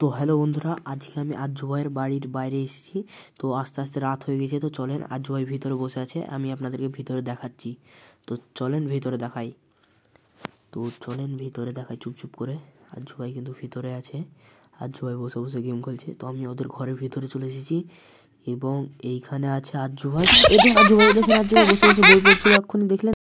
তো হ্যালো বন্ধুরা আজকে আমি আজ্জু ভাইয়ের বাড়ির বাইরে এসেছি তো আস্তে আস্তে রাত হয়ে গেছে তো চলেন আজ ভাই ভিতরে বসে আছে আমি আপনাদেরকে ভিতরে দেখাচ্ছি তো চলেন ভিতরে দেখাই তো চলেন ভিতরে দেখাই চুপচুপ করে আজ্জু ভাই কিন্তু ভিতরে আছে আজ্জু ভাই বসে বসে গেম খেলছে তো আমি ওদের ঘরের ভিতরে চলে এসেছি এবং এইখানে আছে আজ্জু ভাই এই যে ভাই দেখেন আজ্জু ভাই বসে বসে বই পড়ছিল এক্ষুনি দেখলেন